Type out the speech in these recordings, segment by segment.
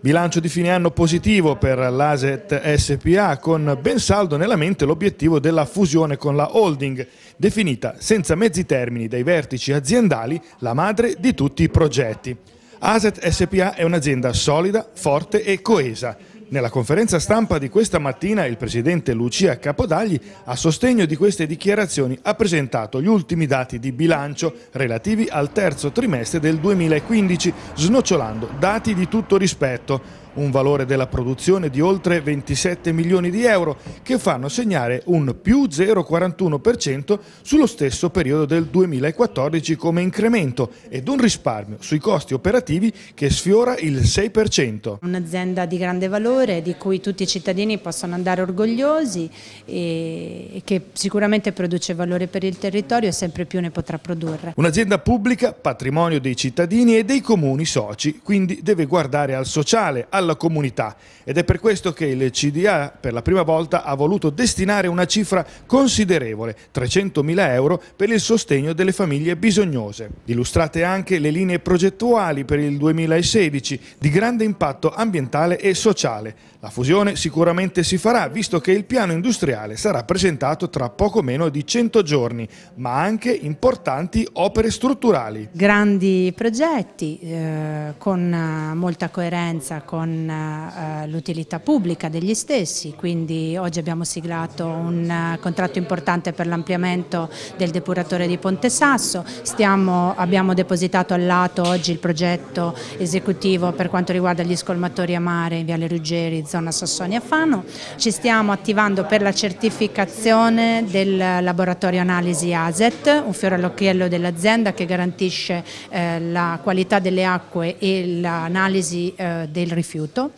Bilancio di fine anno positivo per l'Aset SPA con ben saldo nella mente l'obiettivo della fusione con la holding, definita senza mezzi termini dai vertici aziendali la madre di tutti i progetti. Aset SPA è un'azienda solida, forte e coesa nella conferenza stampa di questa mattina il presidente Lucia Capodagli, a sostegno di queste dichiarazioni, ha presentato gli ultimi dati di bilancio relativi al terzo trimestre del 2015, snocciolando dati di tutto rispetto, un valore della produzione di oltre 27 milioni di euro che fanno segnare un più 0,41% sullo stesso periodo del 2014 come incremento ed un risparmio sui costi operativi che sfiora il 6%. Un'azienda di grande valore valore di cui tutti i cittadini possono andare orgogliosi e che sicuramente produce valore per il territorio e sempre più ne potrà produrre. Un'azienda pubblica, patrimonio dei cittadini e dei comuni soci, quindi deve guardare al sociale, alla comunità ed è per questo che il CDA per la prima volta ha voluto destinare una cifra considerevole, 300.000 euro, per il sostegno delle famiglie bisognose. Illustrate anche le linee progettuali per il 2016 di grande impatto ambientale e sociale industriale. La fusione sicuramente si farà, visto che il piano industriale sarà presentato tra poco meno di 100 giorni, ma anche importanti opere strutturali. Grandi progetti eh, con eh, molta coerenza con eh, eh, l'utilità pubblica degli stessi, quindi oggi abbiamo siglato un eh, contratto importante per l'ampliamento del depuratore di Ponte Sasso, Stiamo, abbiamo depositato al lato oggi il progetto esecutivo per quanto riguarda gli scolmatori a mare in Viale Ruggeri passeggeri zona Sassonia Fano. Ci stiamo attivando per la certificazione del laboratorio analisi ASET, un fiore all'occhiello dell'azienda che garantisce eh, la qualità delle acque e l'analisi eh, del rifiuto.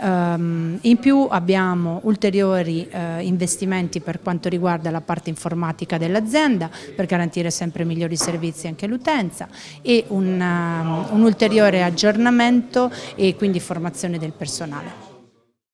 Um, in più abbiamo ulteriori eh, investimenti per quanto riguarda la parte informatica dell'azienda per garantire sempre migliori servizi anche all'utenza e un, um, un ulteriore aggiornamento e quindi formazione del personale.